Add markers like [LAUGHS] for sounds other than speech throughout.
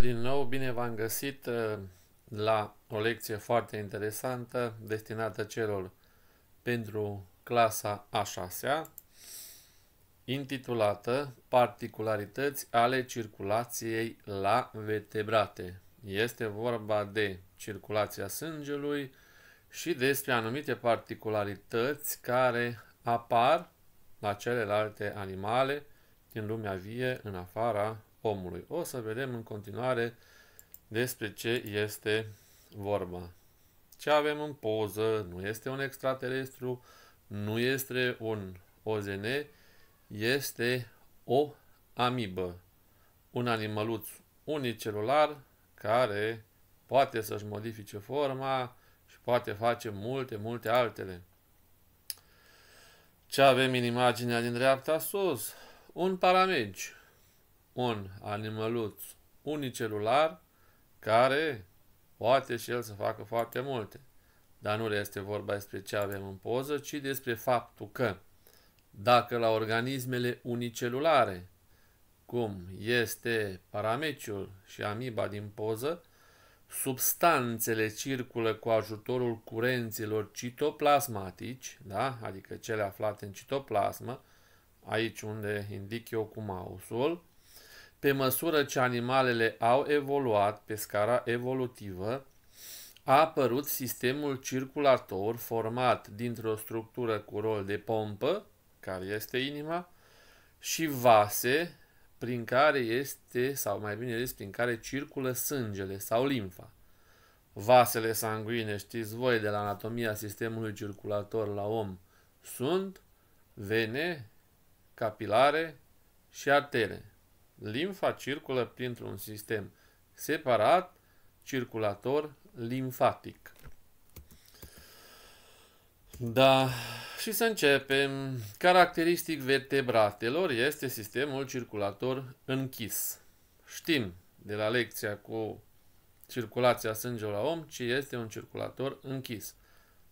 Din nou, bine v-am găsit uh, la o lecție foarte interesantă destinată celor pentru clasa a 6 intitulată Particularități ale circulației la vertebrate. Este vorba de circulația sângelui și despre anumite particularități care apar la celelalte animale din lumea vie în afara omului. O să vedem în continuare despre ce este vorba. Ce avem în poză nu este un extraterestru, nu este un OZN, este o amibă, un animăluț unicelular care poate să-și modifice forma și poate face multe, multe altele. Ce avem în imaginea din dreapta sus? Un paramegi, un animăluț unicelular care poate și el să facă foarte multe. Dar nu este vorba despre ce avem în poză, ci despre faptul că dacă la organismele unicelulare, cum este parameciul și amiba din poză, substanțele circulă cu ajutorul curenților citoplasmatici, da? adică cele aflate în citoplasmă, aici unde indic eu cu mausul, pe măsură ce animalele au evoluat pe scara evolutivă, a apărut sistemul circulator format dintr-o structură cu rol de pompă, care este inima, și vase prin care este, sau mai bine zis, prin care circulă sângele sau limfa. Vasele sanguine, știți voi, de la anatomia sistemului circulator la om, sunt vene, capilare și artere. Limfa circulă printr-un sistem separat, circulator, limfatic. Da, și să începem. Caracteristic vertebratelor este sistemul circulator închis. Știm de la lecția cu circulația sângelui la om ce este un circulator închis.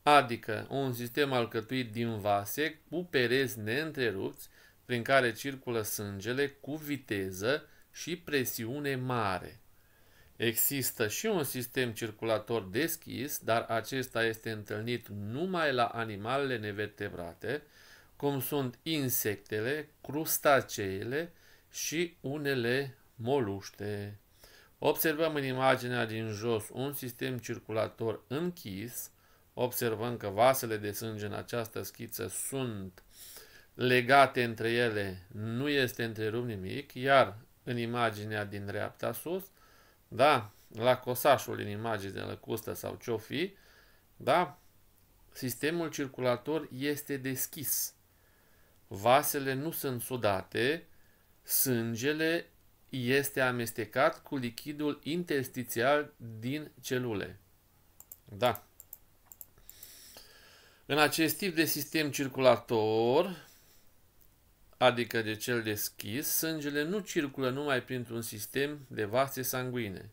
Adică un sistem alcătuit din vase cu pereți neîntrerupți prin care circulă sângele cu viteză și presiune mare. Există și un sistem circulator deschis, dar acesta este întâlnit numai la animalele nevertebrate, cum sunt insectele, crustaceele și unele moluște. Observăm în imaginea din jos un sistem circulator închis, observăm că vasele de sânge în această schiță sunt legate între ele nu este întrerupt nimic, iar în imaginea din dreapta sus, da, la cosașul în imagine de lăcustă sau fi, da, sistemul circulator este deschis. Vasele nu sunt sudate, sângele este amestecat cu lichidul interstițial din celule. Da. În acest tip de sistem circulator, adică de cel deschis, sângele nu circulă numai printr-un sistem de vase sanguine.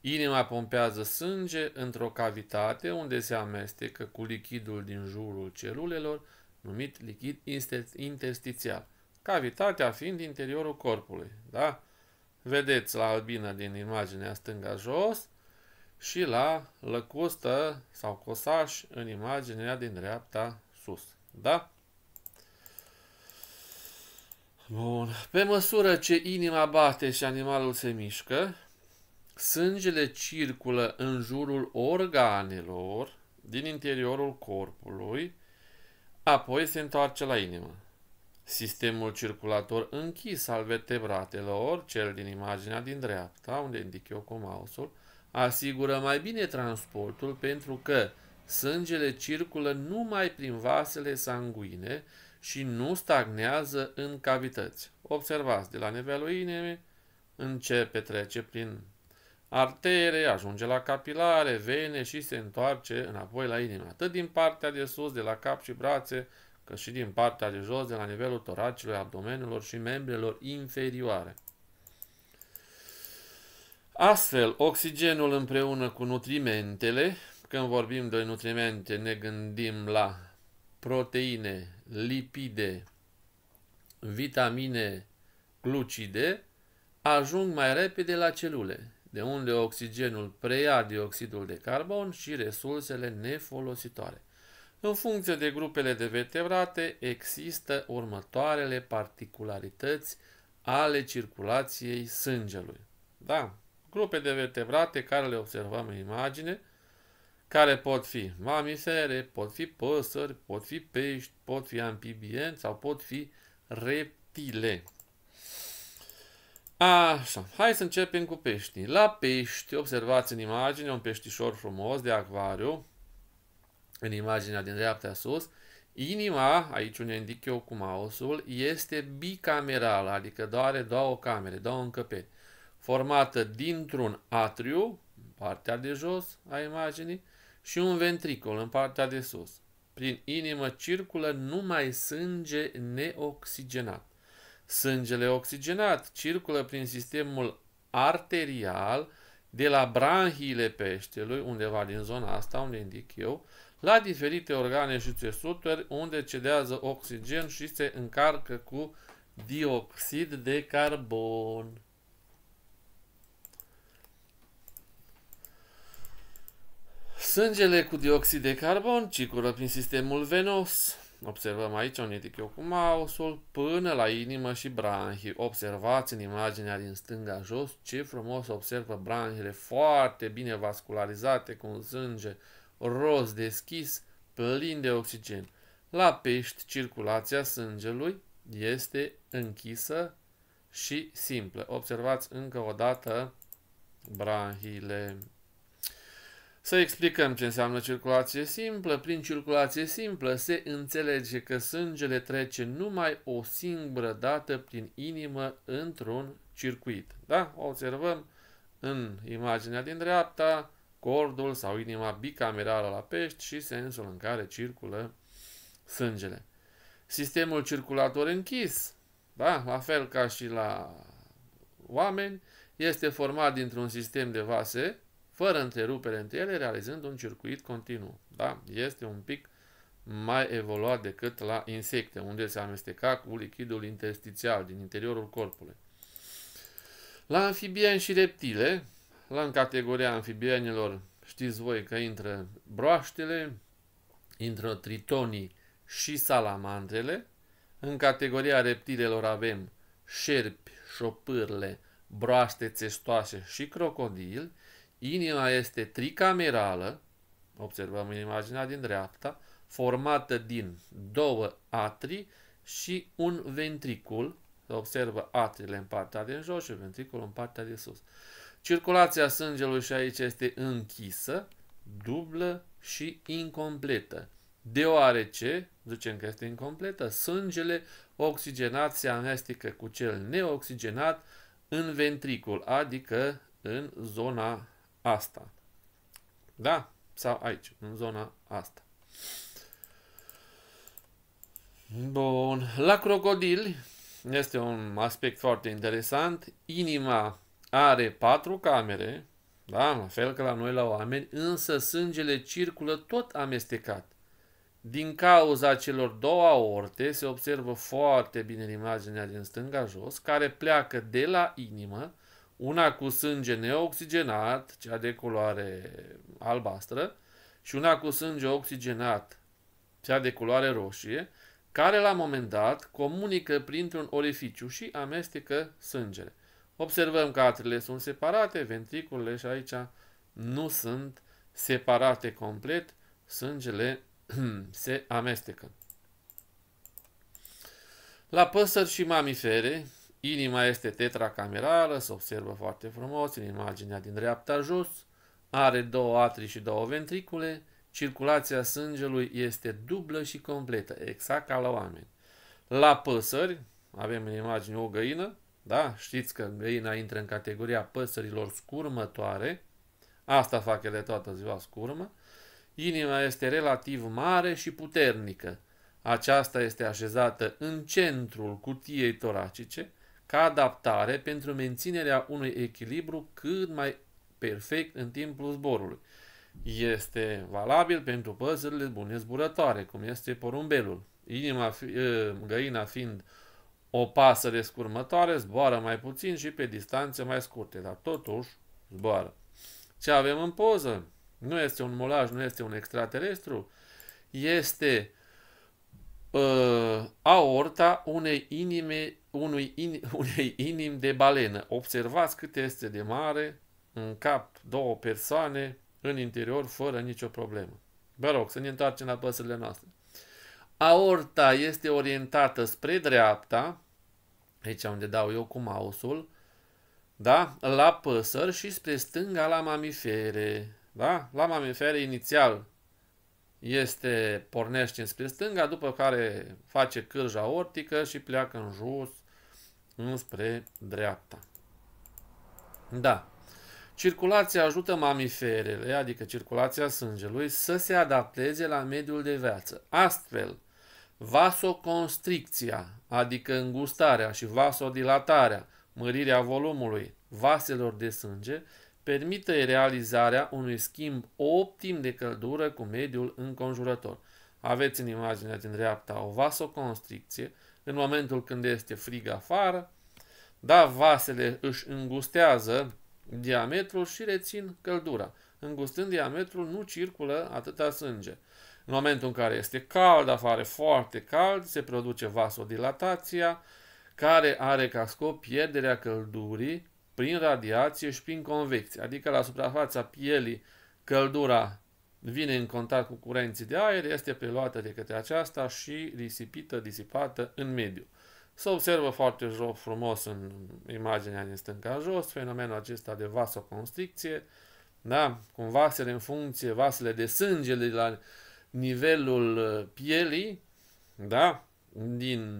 Inima pompează sânge într-o cavitate unde se amestecă cu lichidul din jurul celulelor, numit lichid interstițial, cavitatea fiind interiorul corpului. Da? Vedeți la albină din imaginea stânga jos și la lăcustă sau cosaș în imaginea din dreapta sus. Da? Bun. Pe măsură ce inima bate și animalul se mișcă, sângele circulă în jurul organelor din interiorul corpului, apoi se întoarce la inimă. Sistemul circulator închis al vertebratelor, cel din imaginea din dreapta, unde indic eu cu mouse-ul, asigură mai bine transportul pentru că Sângele circulă numai prin vasele sanguine și nu stagnează în cavități. Observați, de la nivelul inimii începe, trece prin artere, ajunge la capilare, vene și se întoarce înapoi la inimă. Atât din partea de sus, de la cap și brațe, cât și din partea de jos, de la nivelul toracilor, abdomenelor și membrelor inferioare. Astfel, oxigenul împreună cu nutrimentele când vorbim de nutrimente, ne gândim la proteine, lipide, vitamine, glucide, ajung mai repede la celule, de unde oxigenul preia dioxidul de carbon și resursele nefolositoare. În funcție de grupele de vertebrate, există următoarele particularități ale circulației sângelui. Da, grupe de vertebrate care le observăm în imagine – care pot fi mamifere, pot fi păsări, pot fi pești, pot fi amfibieni sau pot fi reptile. Așa, hai să începem cu peștii. La pești, observați în imagine, un peștișor frumos de acvariu, în imaginea din dreapta sus, Inima, aici unde indic eu cu mouse este bicamerală, adică doare două camere, două încăperi, formată dintr-un atriu, partea de jos a imaginii, și un ventricol în partea de sus. Prin inimă circulă numai sânge neoxigenat. Sângele oxigenat circulă prin sistemul arterial de la branhiile peștelui, undeva din zona asta, unde indic eu, la diferite organe și țesuturi unde cedează oxigen și se încarcă cu dioxid de carbon. Sângele cu dioxid de carbon circulă prin sistemul venos. Observăm aici, un etichet eu cu mouse până la inimă și branhi. Observați în imaginea din stânga jos ce frumos observă branhile foarte bine vascularizate cu un sânge roz deschis, plin de oxigen. La pești, circulația sângelui este închisă și simplă. Observați încă o dată branhile. Să explicăm ce înseamnă circulație simplă. Prin circulație simplă se înțelege că sângele trece numai o singură dată prin inimă într-un circuit. Da? O observăm în imaginea din dreapta, cordul sau inima bicamerală la pești și sensul în care circulă sângele. Sistemul circulator închis, da? la fel ca și la oameni, este format dintr-un sistem de vase fără întrerupere între ele, realizând un circuit continuu. Da? Este un pic mai evoluat decât la insecte, unde se amesteca cu lichidul interstițial din interiorul corpului. La anfibieni și reptile, la în categoria anfibienilor, știți voi că intră broaștele, intră tritonii și salamandrele. În categoria reptilelor avem șerpi, șopârle, broaște țestoase și crocodili, Inima este tricamerală, observăm în imaginea din dreapta, formată din două atri și un ventricul. Observă atriile în partea din jos și ventriculul în partea de sus. Circulația sângelui și aici este închisă, dublă și incompletă, deoarece, zicem că este incompletă, sângele oxigenat se amestecă cu cel neoxigenat în ventricul, adică în zona asta. Da? Sau aici, în zona asta. Bun. La crocodil este un aspect foarte interesant. Inima are patru camere, da, în fel ca la noi la oameni, însă sângele circulă tot amestecat. Din cauza celor două aorte se observă foarte bine în imaginea din stânga jos, care pleacă de la inimă una cu sânge neoxigenat, cea de culoare albastră, și una cu sânge oxigenat, cea de culoare roșie, care la un moment dat comunică printr-un orificiu și amestecă sângele. Observăm că atrile sunt separate, ventriculele și aici nu sunt separate complet, sângele [CLEARS THROAT] se amestecă. La păsări și mamifere, Inima este tetracamerală, se observă foarte frumos în imaginea din dreapta jos, are două atri și două ventricule, circulația sângelui este dublă și completă, exact ca la oameni. La păsări, avem în imagine o găină, da? Știți că găina intră în categoria păsărilor scurmătoare, asta fac ele toată ziua scurmă, inima este relativ mare și puternică, aceasta este așezată în centrul cutiei toracice, ca adaptare pentru menținerea unui echilibru cât mai perfect în timpul zborului. Este valabil pentru păsările bune zburătoare, cum este porumbelul. Inima, fi, găina fiind o pasăre scurmătoare, zboară mai puțin și pe distanțe mai scurte, dar totuși zboară. Ce avem în poză? Nu este un molaj, nu este un extraterestru. Este uh, aorta unei inime, unui in, [LAUGHS] unei inimi de balenă. Observați cât este de mare în cap două persoane în interior fără nicio problemă. Vă rog să ne întoarcem la păsările noastre. Aorta este orientată spre dreapta, aici unde dau eu cu mausul, da? la păsări și spre stânga la mamifere. Da? La mamifere inițial este, pornește înspre stânga, după care face cârja ortică și pleacă în jos înspre dreapta. Da. Circulația ajută mamiferele, adică circulația sângelui, să se adapteze la mediul de viață. Astfel, vasoconstricția, adică îngustarea și vasodilatarea, mărirea volumului vaselor de sânge, permite realizarea unui schimb optim de căldură cu mediul înconjurător. Aveți în imaginea din dreapta o vasoconstricție în momentul când este frig afară, dar vasele își îngustează diametrul și rețin căldura. Îngustând diametrul nu circulă atâta sânge. În momentul în care este cald afară, foarte cald, se produce vasodilatația, care are ca scop pierderea căldurii prin radiație și prin convecție, adică la suprafața pielii căldura vine în contact cu curenții de aer, este preluată de către aceasta și risipită, disipată în mediu. Se observă foarte jos, frumos în imaginea din stânga jos, fenomenul acesta de vasoconstricție, da? cum vasele în funcție, vasele de sângele la nivelul uh, pielii, da? din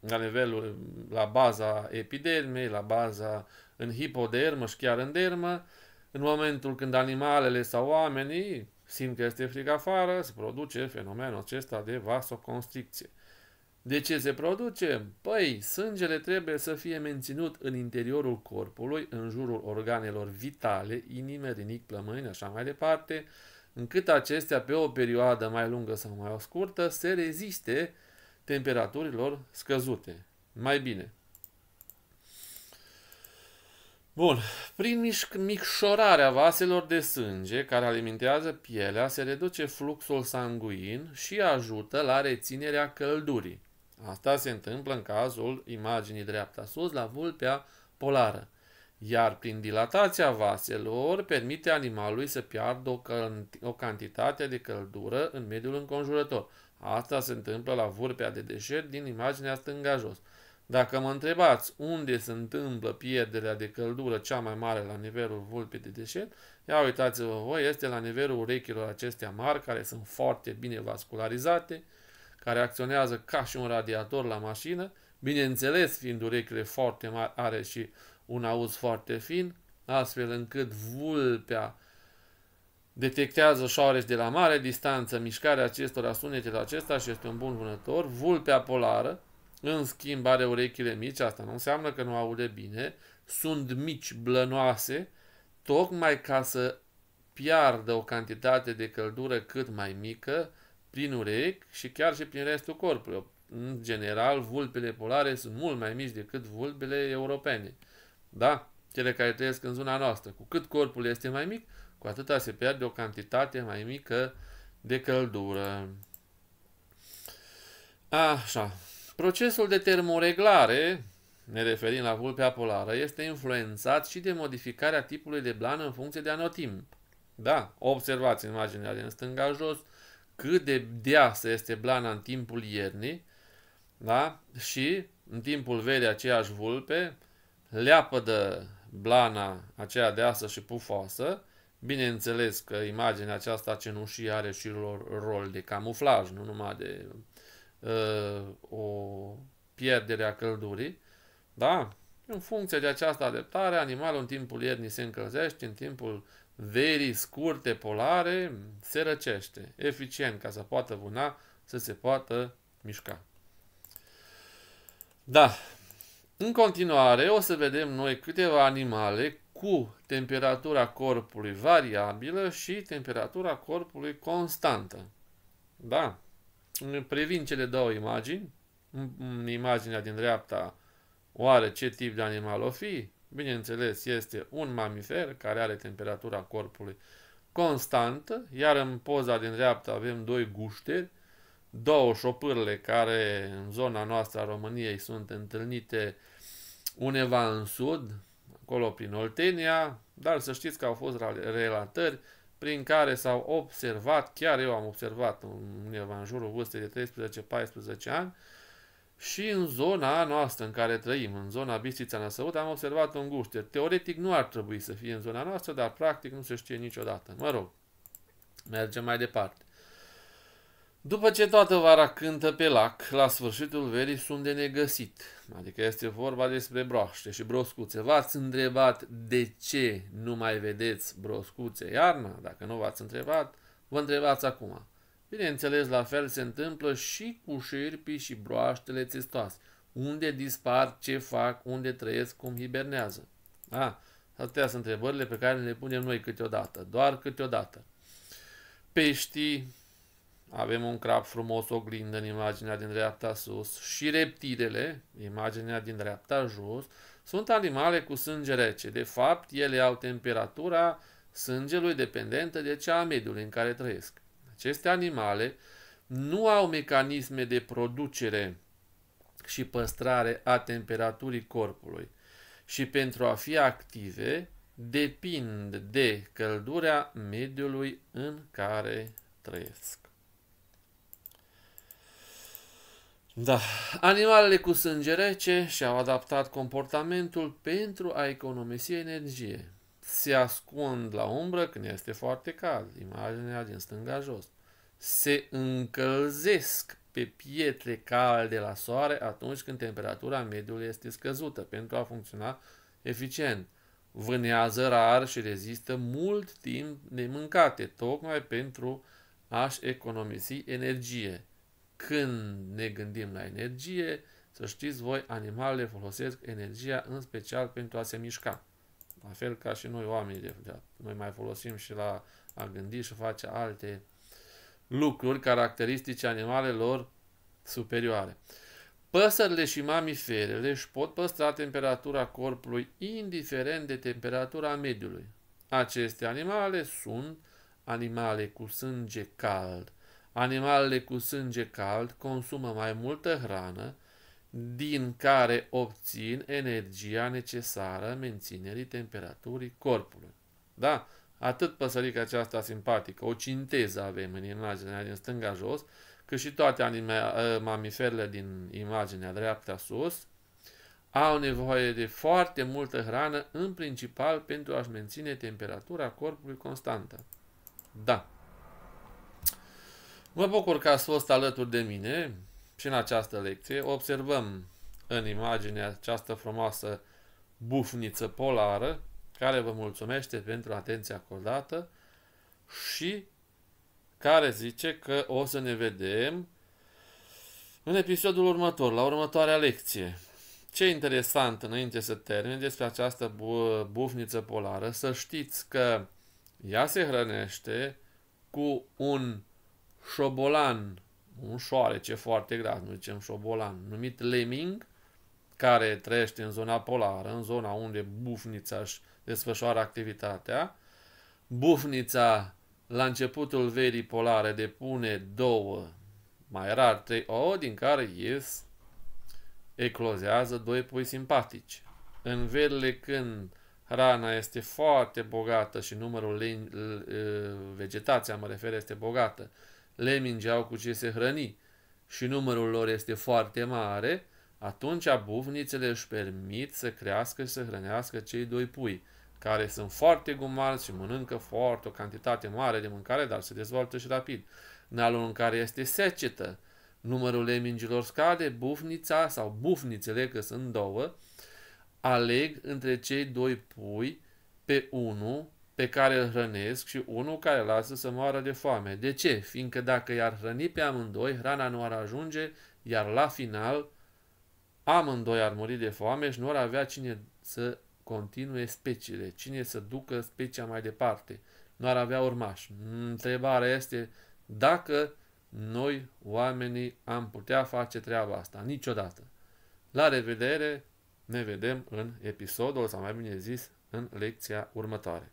la nivelul, la baza epidermei, la baza în hipodermă și chiar în dermă, în momentul când animalele sau oamenii simt că este frig afară, se produce fenomenul acesta de vasoconstricție. De ce se produce? Păi, sângele trebuie să fie menținut în interiorul corpului, în jurul organelor vitale, inime, rinic, plămâni, așa mai departe, încât acestea, pe o perioadă mai lungă sau mai scurtă, se reziste temperaturilor scăzute. Mai bine. Bun. Prin micșorarea vaselor de sânge care alimentează pielea, se reduce fluxul sanguin și ajută la reținerea căldurii. Asta se întâmplă în cazul imaginii dreapta sus la vulpea polară. Iar prin dilatația vaselor permite animalului să piardă o, o cantitate de căldură în mediul înconjurător. Asta se întâmplă la vârpea de deșert din imaginea stânga jos. Dacă mă întrebați unde se întâmplă pierderea de căldură cea mai mare la nivelul vulpii de deșert, ia uitați-vă voi, este la nivelul urechilor acestea mari, care sunt foarte bine vascularizate, care acționează ca și un radiator la mașină, bineînțeles fiind urechile foarte mari, are și un auz foarte fin, astfel încât vulpea Detectează șoareci de la mare distanță mișcarea acestora sunetele acesta și este un bun vânător. Vulpea polară, în schimb, are urechile mici, asta nu înseamnă că nu aude bine. Sunt mici, blănoase, tocmai ca să piardă o cantitate de căldură cât mai mică prin urechi și chiar și prin restul corpului. În general, vulpele polare sunt mult mai mici decât vulpele europene. Da? Cele care trăiesc în zona noastră. Cu cât corpul este mai mic, cu atâta se pierde o cantitate mai mică de căldură. Așa. Procesul de termoreglare, ne referim la vulpea polară, este influențat și de modificarea tipului de blană în funcție de anotimp. Da, observați imaginea din stânga jos cât de deasă este blana în timpul iernii da? și în timpul verii aceeași vulpe leapădă blana aceea deasă și pufoasă Bineînțeles că imaginea aceasta cenușie are și rol de camuflaj, nu numai de uh, o pierdere a căldurii. Da? În funcție de această adaptare, animalul în timpul iernii se încălzește, în timpul verii scurte polare se răcește, eficient ca să poată vâna, să se poată mișca. Da, în continuare o să vedem noi câteva animale cu temperatura corpului variabilă și temperatura corpului constantă. Da? Privind cele două imagini, în imaginea din dreapta, oare ce tip de animal o fi? Bineînțeles, este un mamifer care are temperatura corpului constantă, iar în poza din dreapta avem doi gușteri, două șopârle care în zona noastră a României sunt întâlnite uneva în sud, colo prin Oltenia, dar să știți că au fost relatări prin care s-au observat, chiar eu am observat undeva în jurul vârstei de 13-14 ani, și în zona noastră în care trăim, în zona Bistrița Năsăut, am observat un gușter. Teoretic nu ar trebui să fie în zona noastră, dar practic nu se știe niciodată. Mă rog, mergem mai departe. După ce toată vara cântă pe lac, la sfârșitul verii sunt de negăsit. Adică este vorba despre broaște și broscuțe. V-ați întrebat de ce nu mai vedeți broscuțe iarna? Dacă nu v-ați întrebat, vă întrebați acum. Bineînțeles, la fel se întâmplă și cu șerpii și broaștele țestoase. Unde dispar, ce fac, unde trăiesc, cum hibernează. A, da, astea sunt întrebările pe care le punem noi câteodată, doar câteodată. Peștii, avem un crab frumos, oglindă în imaginea din dreapta sus și reptilele, imaginea din dreapta jos, sunt animale cu sânge rece. De fapt, ele au temperatura sângelui dependentă de cea a mediului în care trăiesc. Aceste animale nu au mecanisme de producere și păstrare a temperaturii corpului și pentru a fi active depind de căldura mediului în care trăiesc. Da, animalele cu sânge rece și-au adaptat comportamentul pentru a economisi energie. Se ascund la umbră când este foarte cald, imaginea din stânga jos. Se încălzesc pe pietre calde la soare atunci când temperatura mediului este scăzută pentru a funcționa eficient. Vânează rar și rezistă mult timp nemâncate, tocmai pentru a-și economisi energie. Când ne gândim la energie, să știți voi, animalele folosesc energia în special pentru a se mișca. La fel ca și noi oamenii, de fapt. Noi mai folosim și la a gândi și face alte lucruri caracteristice animalelor superioare. Păsările și mamiferele își pot păstra temperatura corpului indiferent de temperatura mediului. Aceste animale sunt animale cu sânge cald, Animalele cu sânge cald consumă mai multă hrană, din care obțin energia necesară menținerii temperaturii corpului. Da? Atât păsărica aceasta simpatică, o cinteză avem în imaginea din stânga jos, cât și toate anime, uh, mamiferele din imaginea dreapta sus, au nevoie de foarte multă hrană, în principal pentru a-și menține temperatura corpului constantă. Da. Mă bucur că ați fost alături de mine și în această lecție. Observăm în imagine această frumoasă bufniță polară care vă mulțumește pentru atenția acordată și care zice că o să ne vedem în episodul următor, la următoarea lecție. Ce interesant înainte să termin despre această bufniță polară, să știți că ea se hrănește cu un șobolan, un șoarece foarte gras, nu zicem șobolan, numit lemming, care trăiește în zona polară, în zona unde bufnița își desfășoară activitatea. Bufnița, la începutul verii polare, depune două, mai rar trei ouă, din care ies, eclozează doi pui simpatici. În verile când rana este foarte bogată și numărul, vegetația mă refer, este bogată, le mingeau cu ce se hrăni și numărul lor este foarte mare, atunci bufnițele își permit să crească și să hrănească cei doi pui, care sunt foarte gumarți și mănâncă foarte o cantitate mare de mâncare, dar se dezvoltă și rapid. În alul în care este secetă, numărul lemingilor scade, bufnița sau bufnițele, că sunt două, aleg între cei doi pui pe unul pe care îl hrănesc și unul care lasă să moară de foame. De ce? Fiindcă dacă i-ar hrăni pe amândoi, hrana nu ar ajunge, iar la final amândoi ar muri de foame și nu ar avea cine să continue speciile, cine să ducă specia mai departe. Nu ar avea urmaș. Întrebarea este dacă noi, oamenii, am putea face treaba asta. Niciodată. La revedere, ne vedem în episodul, sau mai bine zis, în lecția următoare.